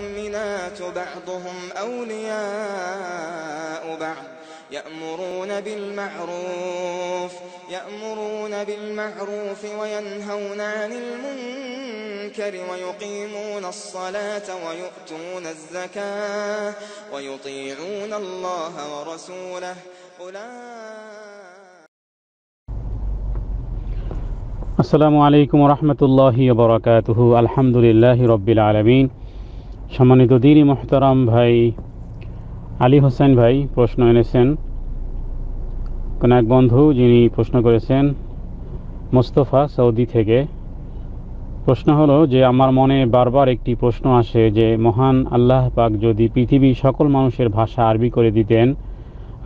المؤمنات بعضهم أولياء بعض يأمرون بالمعروف يأمرون بالمعروف وينهون عن المنكر ويقيمون الصلاة ويؤتون الزكاة ويطيعون الله ورسوله أولئك السلام عليكم ورحمة الله وبركاته الحمد لله رب العالمين সম্মানিত দিনী মোহতারাম ভাই আলী হোসেন ভাই প্রশ্ন এনেছেন কোনো এক বন্ধু যিনি প্রশ্ন করেছেন মোস্তফা সৌদি থেকে প্রশ্ন হলো যে আমার মনে বারবার একটি প্রশ্ন আসে যে মহান আল্লাহ পাক যদি পৃথিবীর সকল মানুষের ভাষা আরবি করে দিতেন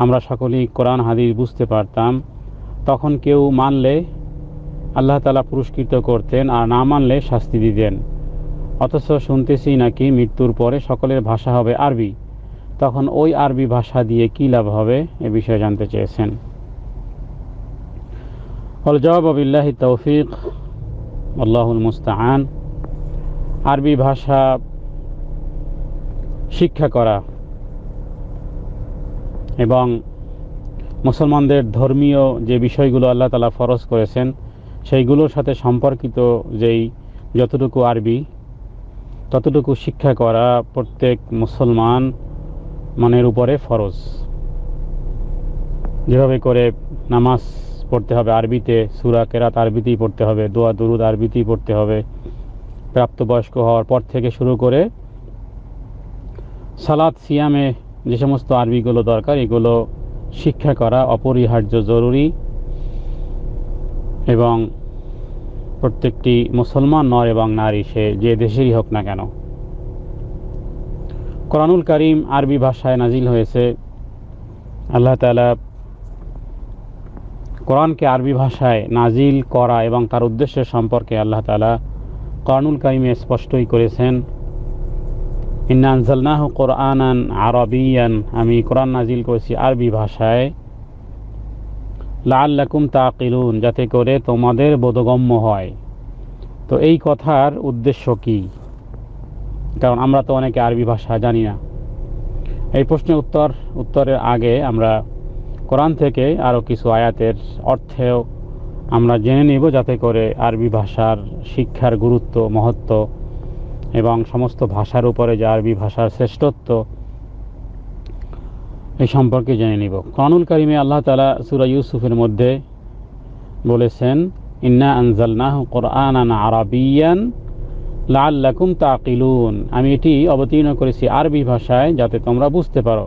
আমরা সকলেই কোরআন হাদিস বুঝতে পারতাম তখন কেউ মানলে আল্লাহ তালা পুরস্কৃত করতেন আর না মানলে শাস্তি দিতেন অথচ শুনতেছি নাকি মৃত্যুর পরে সকলের ভাষা হবে আরবি তখন ওই আরবি ভাষা দিয়ে কী লাভ হবে এ বিষয়ে জানতে চেয়েছেন হল জবাব আবিল্লাহি তৌফিক আল্লাহুল মুস্তাহান আরবি ভাষা শিক্ষা করা এবং মুসলমানদের ধর্মীয় যে বিষয়গুলো আল্লাহ তালা ফরজ করেছেন সেইগুলোর সাথে সম্পর্কিত যেই যতটুকু আরবি ততটুকু শিক্ষা করা প্রত্যেক মুসলমান মানের উপরে ফরজ যেভাবে করে নামাজ পড়তে হবে আরবিতে সুরা কেরাত আরবিতেই পড়তে হবে দোয়া দুরুদ আরবিতেই পড়তে হবে প্রাপ্তবয়স্ক হওয়ার পর থেকে শুরু করে সালাদ সিয়ামে যে সমস্ত আরবিগুলো দরকার এগুলো শিক্ষা করা অপরিহার্য জরুরি এবং প্রত্যেকটি মুসলমান নর এবং নারী সে যে দেশেরই হোক না কেন কোরআনুল করিম আরবি ভাষায় নাজিল হয়েছে আল্লাহ তালা কোরআনকে আরবি ভাষায় নাজিল করা এবং তার উদ্দেশ্য সম্পর্কে আল্লাহ তালা কোরআনুল করিমে স্পষ্টই করেছেন ইন্নানজালনাহ কোরআন আরবিয়ান আমি কোরআন নাজিল করেছি আরবি ভাষায় লাল্লাকুম তাকিলুন যাতে করে তোমাদের বোধগম্য হয় তো এই কথার উদ্দেশ্য কি কারণ আমরা তো অনেকে আরবি ভাষা জানি না এই প্রশ্নের উত্তর উত্তরের আগে আমরা কোরআন থেকে আরও কিছু আয়াতের অর্থেও আমরা জেনে নিব যাতে করে আরবি ভাষার শিক্ষার গুরুত্ব মহত্ব এবং সমস্ত ভাষার উপরে যে আরবি ভাষার শ্রেষ্ঠত্ব এই সম্পর্কে জেনে নিব কোরআনুল করিমে আল্লাহ তালা সুরা ইউসুফের মধ্যে বলেছেন ইন্না আনজালনাহ কোরআন আরবিয়ান লাল্লাকুম তাকিলুন আমি এটি অবতীর্ণ করেছি আরবি ভাষায় যাতে তোমরা বুঝতে পারো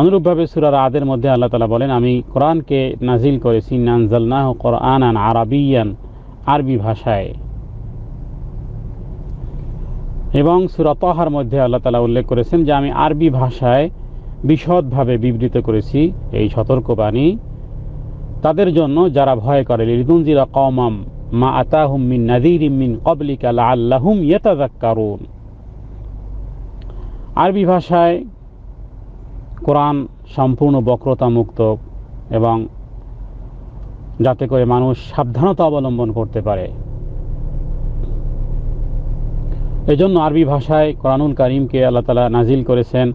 অনুরূপভাবে সুরার আদের মধ্যে আল্লাহ তালা বলেন আমি কোরআনকে নাজিল করেছি নানজালনাহ কোরআন আরবিয়ান আরবি ভাষায় এবং সুরাতহার মধ্যে আল্লাহ তালা উল্লেখ করেছেন যে আমি আরবি ভাষায় বিশদভাবে বিবৃত করেছি এই সতর্কবাণী তাদের জন্য যারা ভয় করে লিদুনজিরা কমাম মা আতাহুম মিন নাদির মিন কবলিক লা আল্লাহুম ইয়াতাদাক্কারুন আরবি ভাষায় কোরআন সম্পূর্ণ বক্রতামুক্ত এবং যাতে করে মানুষ সাবধানতা অবলম্বন করতে পারে এজন্য আরবি ভাষায় কোরআনুল করিমকে আল্লাহ তালা নাজিল করেছেন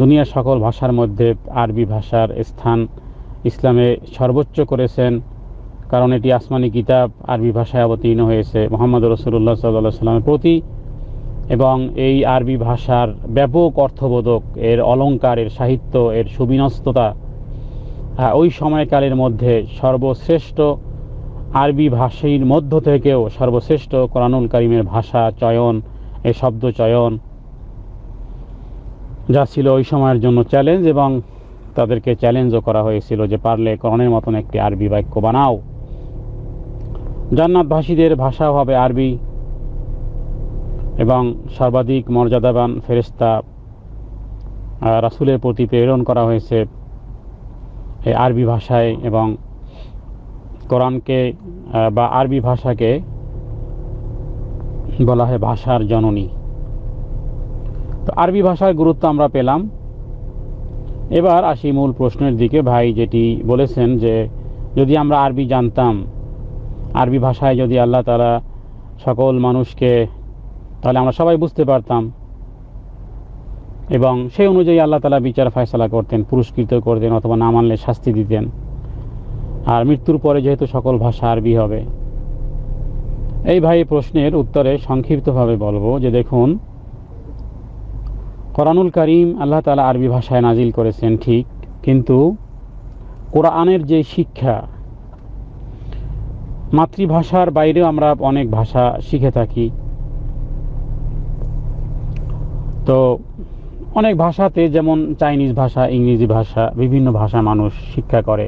দুনিয়ার সকল ভাষার মধ্যে আরবি ভাষার স্থান ইসলামে সর্বোচ্চ করেছেন কারণ এটি আসমানি কিতাব আরবি ভাষায় অবতীর্ণ হয়েছে মোহাম্মদ রসুল্লাহ সাল্লাহ সাল্লামের প্রতি এবং এই আরবি ভাষার ব্যাপক অর্থবোধক এর অলঙ্কার এর সাহিত্য এর সুবিন্যস্ততা ওই সময়কালের মধ্যে সর্বশ্রেষ্ঠ আরবি ভাষীর মধ্য থেকেও সর্বশ্রেষ্ঠ কোরআনুল করিমের ভাষা চয়ন এ শব্দ চয়ন যা ছিল ওই সময়ের জন্য চ্যালেঞ্জ এবং তাদেরকে চ্যালেঞ্জও করা হয়েছিল যে পারলে করণের মতন একটি আরবি বাক্য বানাও জান্নাতভাসীদের ভাষা হবে আরবি এবং সর্বাধিক মর্যাদাবান ফেরিস্তা রাসুলের প্রতি প্রেরণ করা হয়েছে এই আরবি ভাষায় এবং কোরআনকে বা আরবি ভাষাকে বলা হয় ভাষার জননী তো আরবি ভাষার গুরুত্ব আমরা পেলাম এবার আসি মূল প্রশ্নের দিকে ভাই যেটি বলেছেন যে যদি আমরা আরবি জানতাম আরবি ভাষায় যদি আল্লাহ তারা সকল মানুষকে তাহলে আমরা সবাই বুঝতে পারতাম এবং সেই অনুযায়ী আল্লাহ তালা বিচার ফায়সলা করতেন পুরস্কৃত করতেন অথবা না মানলে শাস্তি দিতেন আর মৃত্যুর পরে যেহেতু সকল ভাষা আরবি হবে এই ভাই প্রশ্নের উত্তরে সংক্ষিপ্তভাবে বলবো যে দেখুন করানুল করিম আল্লাহ তালা আরবি ভাষায় নাজিল করেছেন ঠিক কিন্তু কোরআনের যে শিক্ষা মাতৃভাষার বাইরেও আমরা অনেক ভাষা শিখে থাকি তো অনেক ভাষাতে যেমন চাইনিজ ভাষা ইংরেজি ভাষা বিভিন্ন ভাষা মানুষ শিক্ষা করে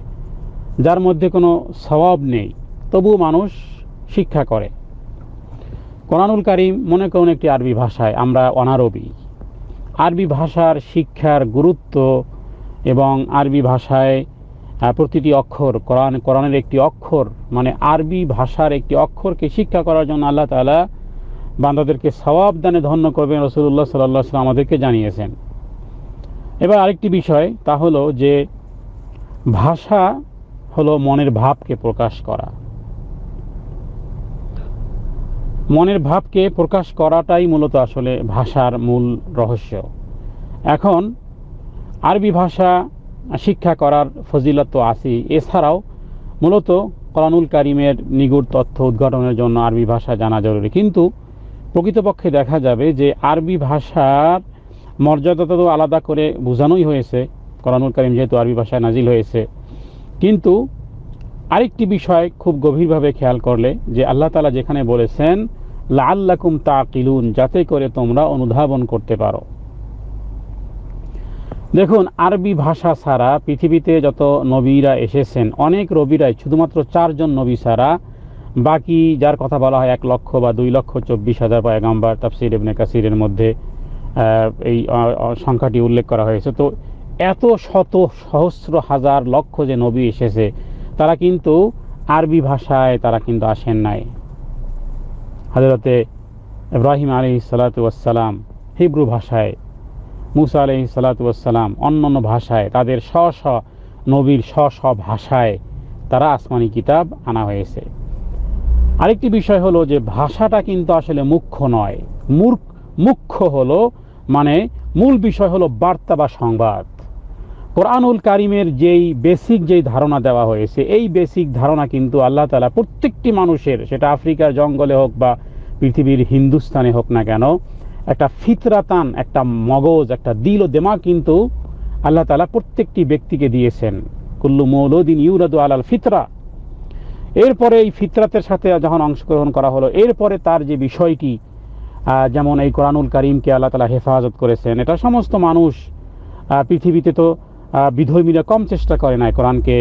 যার মধ্যে কোনো স্বভাব নেই তবু মানুষ শিক্ষা করে কোরআনুল কারিম মনে করুন একটি আরবি ভাষায় আমরা অনারবি আরবি ভাষার শিক্ষার গুরুত্ব এবং আরবি ভাষায় প্রতিটি অক্ষর কোরআন কোরআনের একটি অক্ষর মানে আরবি ভাষার একটি অক্ষরকে শিক্ষা করার জন্য আল্লাহ তালা বান্দাদেরকে সবাব দানে ধন্য করবেন রসুল্লাহ সাল্লাহ সাল্লাম আমাদেরকে জানিয়েছেন এবার আরেকটি বিষয় তা হলো যে ভাষা হলো মনের ভাবকে প্রকাশ করা মনের ভাবকে প্রকাশ করাটাই মূলত আসলে ভাষার মূল রহস্য এখন আরবি ভাষা শিক্ষা করার ফজিলত তো আছেই এছাড়াও মূলত করানুল কারিমের নিগুড় তথ্য উদ্ঘাটনের জন্য আরবি ভাষা জানা জরুরি কিন্তু প্রকৃতপক্ষে দেখা যাবে যে আরবি ভাষার মর্যাদা তো আলাদা করে বোঝানোই হয়েছে করানুল কারিম যেহেতু আরবি ভাষায় নাজিল হয়েছে কিন্তু আরেকটি বিষয় খুব গভীরভাবে খেয়াল করলে যে আল্লাহ তালা যেখানে বলেছেন লাল্লাকুম কিলুন যাতে করে তোমরা অনুধাবন করতে পারো দেখুন আরবি ভাষা ছাড়া পৃথিবীতে যত নবীরা এসেছেন অনেক রবিরাই শুধুমাত্র চারজন নবী ছাড়া বাকি যার কথা বলা হয় এক লক্ষ বা দুই লক্ষ চব্বিশ হাজার এগাম্বার তাফসির এবনে কাসিরের মধ্যে এই সংখ্যাটি উল্লেখ করা হয়েছে তো এত শত সহস্র হাজার লক্ষ যে নবী এসেছে তারা কিন্তু আরবি ভাষায় তারা কিন্তু আসেন নাই হাজরতে ইব্রাহিম আলী সালাতাম হিব্রু ভাষায় মুসা আলি সালাতাম অন্যান্য ভাষায় তাদের স্ব স্ব নবীর স্ব স্ব ভাষায় তারা আসমানি কিতাব আনা হয়েছে আরেকটি বিষয় হলো যে ভাষাটা কিন্তু আসলে মুখ্য নয় মূর্খ মুখ্য হলো মানে মূল বিষয় হলো বার্তা বা সংবাদ কোরআনুল কারিমের যেই বেসিক যেই ধারণা দেওয়া হয়েছে এই বেসিক ধারণা কিন্তু আল্লাহ তালা প্রত্যেকটি মানুষের সেটা আফ্রিকার জঙ্গলে হোক বা পৃথিবীর হিন্দুস্তানে হোক না কেন একটা ফিতরাতান একটা মগজ একটা দিল ও দেমা কিন্তু আল্লাহ তালা প্রত্যেকটি ব্যক্তিকে দিয়েছেন কুল্লু মৌলদিন ইউরাদু আলাল ফিতরা এরপরে এই ফিতরাতের সাথে যখন অংশগ্রহণ করা হলো এরপরে তার যে বিষয়টি যেমন এই কোরআনুল করিমকে আল্লাহ তালা হেফাজত করেছেন এটা সমস্ত মানুষ পৃথিবীতে তো বিধর্মীরা কম চেষ্টা করে না কোরআনকে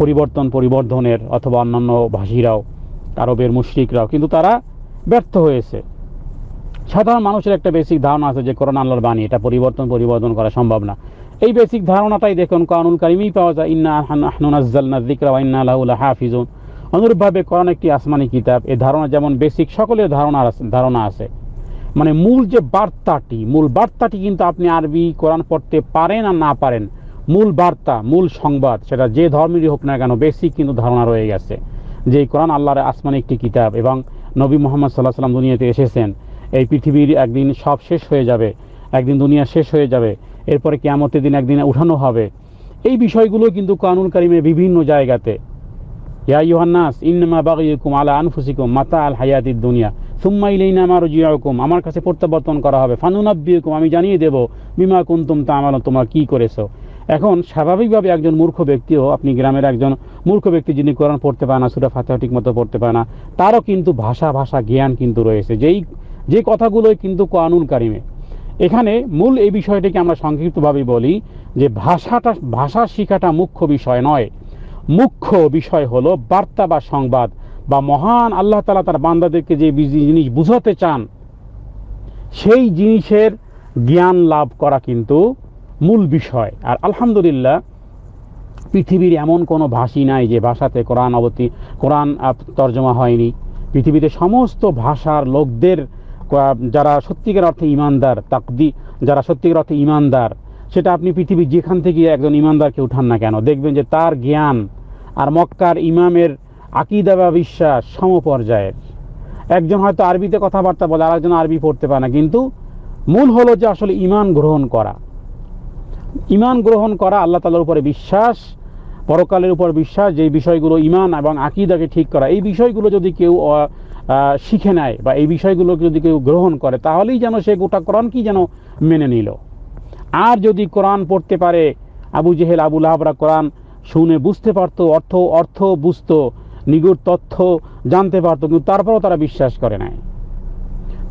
পরিবর্তন পরিবর্ধনের অথবা অন্যান্য ভাষীরাও আরবের মুশরিকরাও কিন্তু তারা ব্যর্থ হয়েছে সাধারণ মানুষের একটা বেসিক ধারণা আছে যে কোরআন আল্লাহর বাণী এটা পরিবর্তন পরিবর্তন করা সম্ভব না এই বেসিক ধারণাটাই দেখুন কানুন কারিমই পাওয়া যায় ইন্না আহনুনাজ্জালনা জিকরা ইন্না লাহু লাহাফিজুন অনুরূপভাবে কোরআন একটি আসমানি কিতাব এই ধারণা যেমন বেসিক সকলের ধারণা ধারণা আছে মানে মূল যে বার্তাটি মূল বার্তাটি কিন্তু আপনি আরবি কোরআন পড়তে পারেন আর না পারেন মূল বার্তা মূল সংবাদ সেটা যে ধর্মেরই হোক না কেন বেসিক কিন্তু ধারণা রয়ে গেছে যে কোরআন আল্লাহর আসমান একটি কিতাব এবং নবী মোহাম্মদ সাল্লাহ সাল্লাম দুনিয়াতে এসেছেন এই পৃথিবীর একদিন সব শেষ হয়ে যাবে একদিন দুনিয়া শেষ হয়ে যাবে এরপরে কেয়ামতের দিন একদিন উঠানো হবে এই বিষয়গুলো কিন্তু কানুন কারিমে বিভিন্ন জায়গাতে ইয়া ইউহান্নাস ইন্নামা বাগুম আলা আনফুসিকুম মাতা আল হায়াতির দুনিয়া সুম্মা ইলাইনা আমার জিয়াকুম আমার কাছে প্রত্যাবর্তন করা হবে ফানুনাব্বিকুম আমি জানিয়ে দেব বিমা কুন্তুম তা আমার তোমার কী করেছো এখন স্বাভাবিকভাবে একজন মূর্খ ব্যক্তিও আপনি গ্রামের একজন মূর্খ ব্যক্তি যিনি কোরআন পড়তে পারে না সুরা ফাতে ঠিক মতো পড়তে পারে না তারও কিন্তু ভাষা ভাষা জ্ঞান কিন্তু রয়েছে যেই যে কথাগুলোই কিন্তু কানুন কারিমে এখানে মূল এই বিষয়টিকে আমরা সংক্ষিপ্তভাবে বলি যে ভাষাটা ভাষা শিখাটা মুখ্য বিষয় নয় মুখ্য বিষয় হলো বার্তা বা সংবাদ বা মহান আল্লাহ তালা তার বান্দাদেরকে যে জিনিস বুঝাতে চান সেই জিনিসের জ্ঞান লাভ করা কিন্তু মূল বিষয় আর আলহামদুলিল্লাহ পৃথিবীর এমন কোনো ভাষী নাই যে ভাষাতে কোরআন অবতী কোরআন তর্জমা হয়নি পৃথিবীতে সমস্ত ভাষার লোকদের যারা সত্যিকার অর্থে ইমানদার তাকদি যারা সত্যিকার অর্থে ইমানদার সেটা আপনি পৃথিবীর যেখান থেকে একজন ইমানদারকে উঠান না কেন দেখবেন যে তার জ্ঞান আর মক্কার ইমামের আকিদা বা বিশ্বাস সমপর্যায়ের একজন হয়তো আরবিতে কথাবার্তা বলে আরেকজন আরবি পড়তে পারে না কিন্তু মূল হলো যে আসলে ইমান গ্রহণ করা ইমান গ্রহণ করা আল্লাহ তালার উপরে বিশ্বাস পরকালের উপর বিশ্বাস যে বিষয়গুলো ইমান এবং আকিদাকে ঠিক করা এই বিষয়গুলো যদি কেউ শিখে নেয় বা এই বিষয়গুলো যদি কেউ গ্রহণ করে তাহলেই যেন সে গোটা কি যেন মেনে নিল আর যদি কোরআন পড়তে পারে আবু জেহেল আবুল আহাবরা কোরআন শুনে বুঝতে পারতো অর্থ অর্থ বুঝতো নিগুড় তথ্য জানতে পারত কিন্তু তারপরও তারা বিশ্বাস করে নাই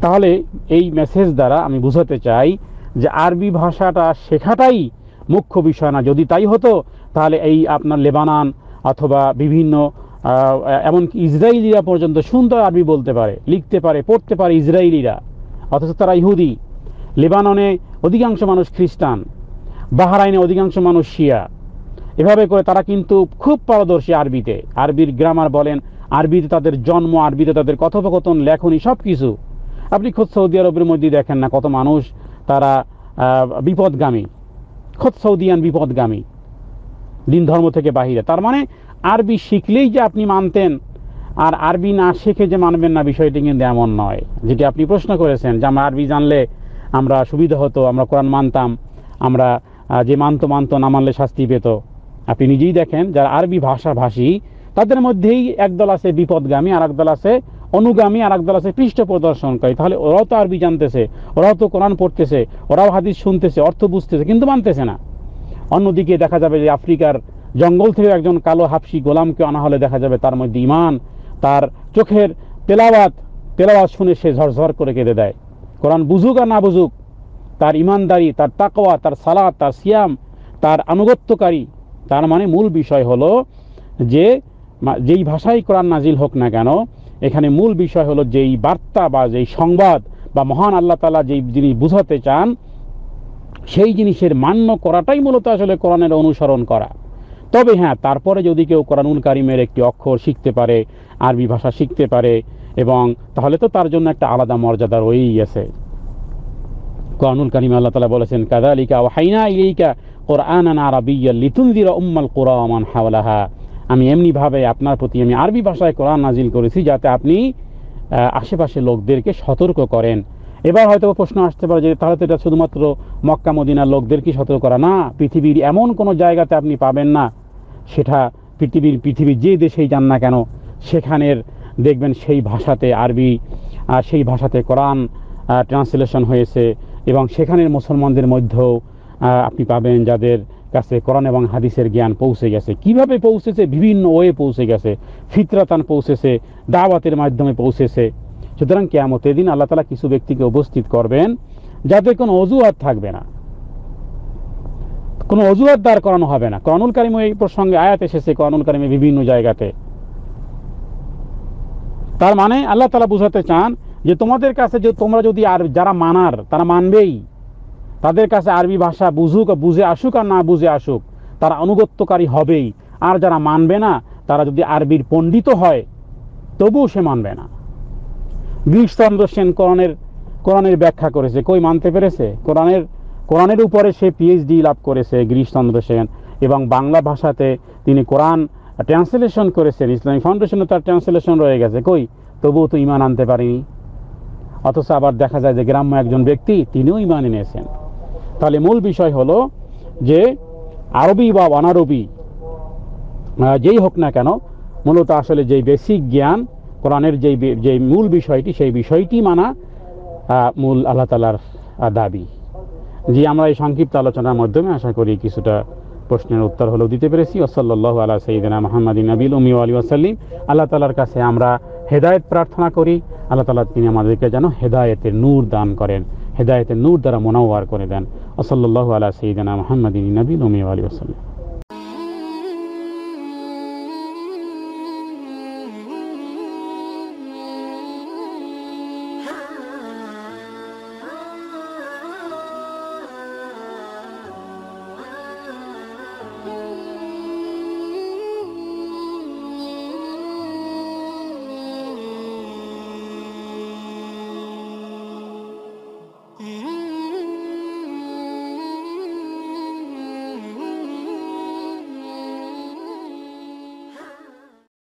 তাহলে এই মেসেজ দ্বারা আমি বুঝাতে চাই যে আরবি ভাষাটা শেখাটাই মুখ্য বিষয় না যদি তাই হতো তাহলে এই আপনার লেবানান অথবা বিভিন্ন এমনকি ইসরায়েলিরা পর্যন্ত সুন্দর আরবি বলতে পারে লিখতে পারে পড়তে পারে ইসরায়েলিরা অথচ তারা ইহুদি লেবাননে অধিকাংশ মানুষ খ্রিস্টান বাহারাইনে অধিকাংশ মানুষ শিয়া এভাবে করে তারা কিন্তু খুব পারদর্শী আরবিতে আরবির গ্রামার বলেন আরবিতে তাদের জন্ম আরবিতে তাদের কথোপকথন লেখনী সব কিছু আপনি খোদ সৌদি আরবের মধ্যে দেখেন না কত মানুষ তারা বিপদগামী খোদ সৌদিয়ান বিপদগামী দিন ধর্ম থেকে বাহিরে তার মানে আরবি শিখলেই যে আপনি মানতেন আর আরবি না শিখে যে মানবেন না বিষয়টি কিন্তু এমন নয় যেটি আপনি প্রশ্ন করেছেন যে আমরা আরবি জানলে আমরা সুবিধা হতো আমরা কোরআন মানতাম আমরা যে মানত মানত না মানলে শাস্তি পেত আপনি নিজেই দেখেন যারা আরবি ভাষাভাষী তাদের মধ্যেই একদল আছে বিপদগামী আর একদল আছে অনুগামী আর একদল আছে পৃষ্ঠ প্রদর্শন করে তাহলে ওরাও তো আরবি জানতেছে ওরাও তো কোরআন পড়তেছে ওরাও হাদিস শুনতেছে অর্থ বুঝতেছে কিন্তু মানতেছে না অন্যদিকে দেখা যাবে যে আফ্রিকার জঙ্গল থেকে একজন কালো হাফসি গোলামকে আনা হলে দেখা যাবে তার মধ্যে ইমান তার চোখের তেলাবাত তেলাবাত শুনে সে ঝরঝর করে কেঁদে দেয় কোরআন বুঝুক আর না বুঝুক তার ইমানদারি তার তাকওয়া তার সালাদ তার সিয়াম তার আনুগত্যকারী তার মানে মূল বিষয় হলো যে যেই ভাষাই কোরআন নাজিল হোক না কেন এখানে মূল বিষয় হলো যেই বার্তা বা যেই সংবাদ বা মহান আল্লাহ তালা যেই জিনিস বুঝাতে চান সেই জিনিসের মান্য করাটাই মূলত আসলে কোরআনের অনুসরণ করা তবে হ্যাঁ তারপরে যদি কেউ কোরআনুল কারিমের একটি অক্ষর শিখতে পারে আরবি ভাষা শিখতে পারে এবং তাহলে তো তার জন্য একটা আলাদা মর্যাদা রয়েই আছে কোরআনুল কারিমে আল্লাহ তালা বলেছেন কাদা আলিকা ও হাইনা ইলিকা কোরআন আরবিয়া লিতুন্দিরা উম্মাল কোরআমান হাওলাহা আমি এমনিভাবে আপনার প্রতি আমি আরবি ভাষায় কোরআন নাজিল করেছি যাতে আপনি আশেপাশে লোকদেরকে সতর্ক করেন এবার হয়তো প্রশ্ন আসতে পারে যে তাহলে তো এটা শুধুমাত্র মক্কা মদিনার লোকদেরকে সতর্ক করা না পৃথিবীর এমন কোনো জায়গাতে আপনি পাবেন না সেটা পৃথিবীর পৃথিবীর যে দেশেই যান না কেন সেখানের দেখবেন সেই ভাষাতে আরবি সেই ভাষাতে কোরআন ট্রান্সলেশন হয়েছে এবং সেখানের মুসলমানদের মধ্যেও আপনি পাবেন যাদের কাছে কোরআন এবং হাদিসের জ্ঞান পৌঁছে গেছে কিভাবে পৌঁছেছে বিভিন্ন ওয়ে পৌঁছে গেছে ফিতরাতান পৌঁছেছে দাওয়াতের মাধ্যমে পৌঁছেছে সুতরাং কেয়ামতের এদিন আল্লাহ তালা কিছু ব্যক্তিকে উপস্থিত করবেন যাতে কোনো অজুহাত থাকবে না কোনো অজুহাত দাঁড় করানো হবে না কর্নুল কারিম এই প্রসঙ্গে আয়াত এসেছে কর্নুল কারিমে বিভিন্ন জায়গাতে তার মানে আল্লাহ তালা বুঝাতে চান যে তোমাদের কাছে যে তোমরা যদি আর যারা মানার তারা মানবেই তাদের কাছে আরবি ভাষা বুঝুক বুঝে আসুক আর না বুঝে আসুক তারা অনুগত্যকারী হবেই আর যারা মানবে না তারা যদি আরবির পণ্ডিত হয় তবুও সে মানবে না গ্রীষচন্দ্র সেন কোরআনের কোরআনের ব্যাখ্যা করেছে কই মানতে পেরেছে কোরআনের কোরআনের উপরে সে পিএইচডি লাভ করেছে গ্রীষচন্দ্র সেন এবং বাংলা ভাষাতে তিনি কোরআন ট্রান্সলেশন করেছেন ইসলামিক ফাউন্ডেশনে তার ট্রান্সলেশন রয়ে গেছে কই তবুও তো ইমান আনতে পারিনি অথচ আবার দেখা যায় যে গ্রাম্য একজন ব্যক্তি তিনিও ইমান এনেছেন তাহলে মূল বিষয় হলো যে আরবি বা অনারবি যেই হোক না কেন মূলত আসলে যে বেসিক জ্ঞান কোরআনের যেই যে মূল বিষয়টি সেই বিষয়টি মানা মূল আল্লাহ তালার দাবি যে আমরা এই সংক্ষিপ্ত আলোচনার মাধ্যমে আশা করি কিছুটা প্রশ্নের উত্তর হলেও দিতে পেরেছি ওসল্লাহ আলা সঈদিনা মাহমদিন নবীল উমি আলী ওসাল্লিম আল্লাহ তালার কাছে আমরা হেদায়ত প্রার্থনা করি আল্লাহ তালা তিনি আমাদেরকে যেন হেদায়তের নূর দান করেন হেদায়তের নূর দ্বারা মোনাওয়ার করে দেন আসল্লাহ আলা সঈদানা মোহাম্মদিন নবী নমি আলী ওসাল্লাম